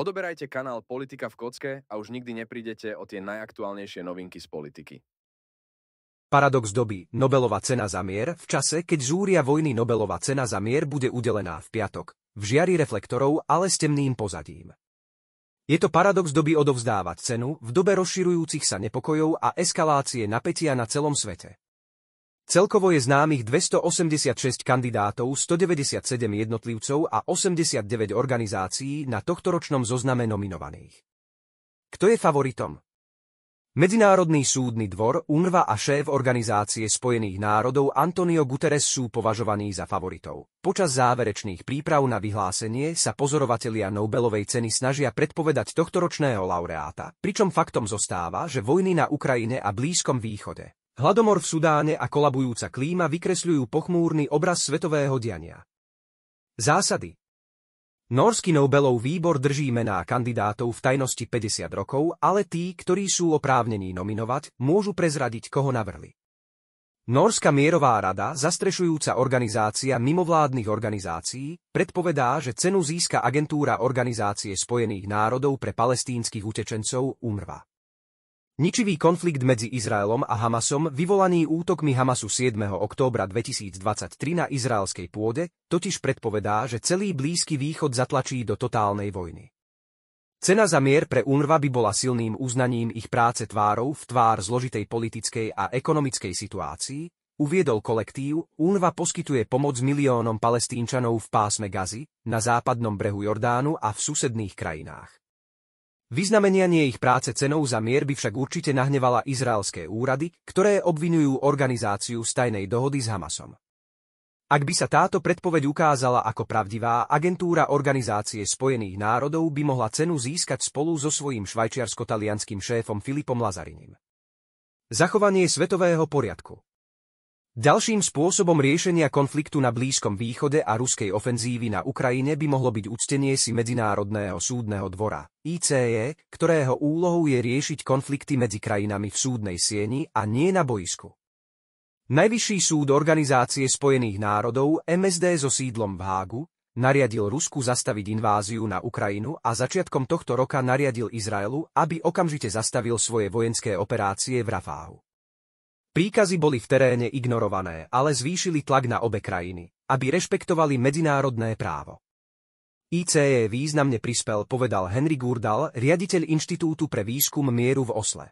Odoberajte kanál Politika v kocke a už nikdy neprídete o tie najaktuálnejšie novinky z politiky. Paradox doby Nobelová cena za mier v čase, keď zúria vojny Nobelová cena za mier bude udelená v piatok, v žiari reflektorov, ale s temným pozadím. Je to paradox doby odovzdávať cenu v dobe rozširujúcich sa nepokojov a eskalácie napätia na celom svete. Celkovo je známych 286 kandidátov, 197 jednotlivcov a 89 organizácií na tohtoročnom zozname nominovaných. Kto je favoritom? Medzinárodný súdny dvor, UNRWA a šéf Organizácie spojených národov Antonio Guterres sú považovaní za favoritov. Počas záverečných príprav na vyhlásenie sa pozorovatelia Nobelovej ceny snažia predpovedať tohtoročného laureáta, pričom faktom zostáva, že vojny na Ukrajine a Blízkom východe, Hladomor v Sudáne a kolabujúca klíma vykresľujú pochmúrny obraz svetového diania. Zásady Norský Nobelov výbor drží mená kandidátov v tajnosti 50 rokov, ale tí, ktorí sú oprávnení nominovať, môžu prezradiť, koho navrhli. Norská mierová rada, zastrešujúca organizácia mimovládnych organizácií, predpovedá, že cenu získa agentúra Organizácie spojených národov pre palestínskych utečencov UNRWA. Ničivý konflikt medzi Izraelom a Hamasom vyvolaný útokmi Hamasu 7. októbra 2023 na izraelskej pôde totiž predpovedá, že celý Blízky východ zatlačí do totálnej vojny. Cena za mier pre UNRWA by bola silným uznaním ich práce tvárov v tvár zložitej politickej a ekonomickej situácii, uviedol kolektív, UNRWA poskytuje pomoc miliónom palestínčanov v pásme Gazy, na západnom brehu Jordánu a v susedných krajinách. Vyznamenianie ich práce cenou za mier by však určite nahnevala izraelské úrady, ktoré obvinujú organizáciu stajnej dohody s Hamasom. Ak by sa táto predpoveď ukázala ako pravdivá, agentúra Organizácie spojených národov by mohla cenu získať spolu so svojím švajčiarsko-talianským šéfom Filipom Lazarinim. Zachovanie svetového poriadku Ďalším spôsobom riešenia konfliktu na Blízkom východe a ruskej ofenzívy na Ukrajine by mohlo byť uctenie si Medzinárodného súdneho dvora, ICE, ktorého úlohou je riešiť konflikty medzi krajinami v súdnej sieni a nie na boisku. Najvyšší súd Organizácie spojených národov MSD so sídlom v Hágu nariadil Rusku zastaviť inváziu na Ukrajinu a začiatkom tohto roka nariadil Izraelu, aby okamžite zastavil svoje vojenské operácie v Rafáhu. Príkazy boli v teréne ignorované, ale zvýšili tlak na obe krajiny, aby rešpektovali medzinárodné právo. ICE významne prispel, povedal Henry Gurdal, riaditeľ Inštitútu pre výskum mieru v Osle.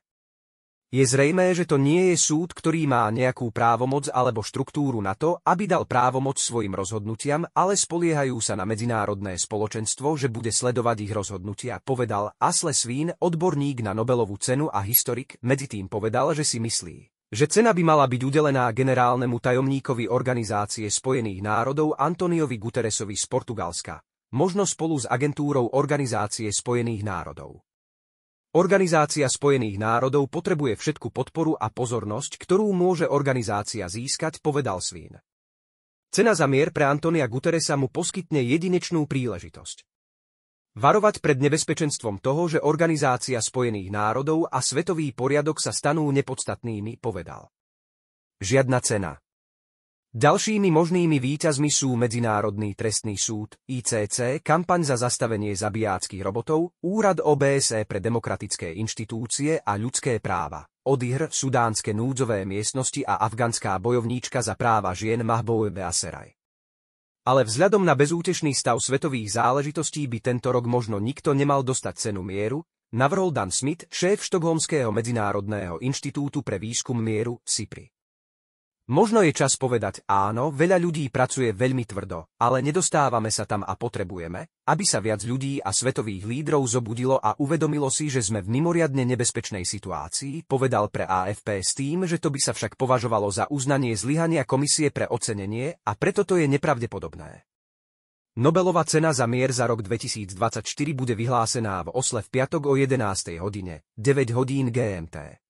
Je zrejmé, že to nie je súd, ktorý má nejakú právomoc alebo štruktúru na to, aby dal právomoc svojim rozhodnutiam, ale spoliehajú sa na medzinárodné spoločenstvo, že bude sledovať ich rozhodnutia, povedal Asle Svín, odborník na Nobelovú cenu a historik, medzi tým povedal, že si myslí, že cena by mala byť udelená generálnemu tajomníkovi Organizácie spojených národov Antoniovi Guterresovi z Portugalska, možno spolu s agentúrou Organizácie spojených národov. Organizácia spojených národov potrebuje všetku podporu a pozornosť, ktorú môže organizácia získať, povedal Svín. Cena za mier pre Antonia Guteresa mu poskytne jedinečnú príležitosť. Varovať pred nebezpečenstvom toho, že Organizácia spojených národov a svetový poriadok sa stanú nepodstatnými, povedal. Žiadna cena. Ďalšími možnými výťazmi sú Medzinárodný trestný súd, ICC, kampaň za zastavenie zabijáckých robotov, Úrad OBSE pre demokratické inštitúcie a ľudské práva, Odihr, sudánske núdzové miestnosti a afganská bojovníčka za práva žien Mahboe Aseraj. Ale vzhľadom na bezútešný stav svetových záležitostí by tento rok možno nikto nemal dostať cenu mieru, navrhol Dan Smith, šéf štokholmského medzinárodného inštitútu pre výskum mieru, SIPRI. Možno je čas povedať áno, veľa ľudí pracuje veľmi tvrdo, ale nedostávame sa tam a potrebujeme, aby sa viac ľudí a svetových lídrov zobudilo a uvedomilo si, že sme v mimoriadne nebezpečnej situácii, povedal pre AFP s tým, že to by sa však považovalo za uznanie zlyhania komisie pre ocenenie a preto to je nepravdepodobné. Nobelová cena za mier za rok 2024 bude vyhlásená v Osle v piatok o 11. hodine, 9 hodín GMT.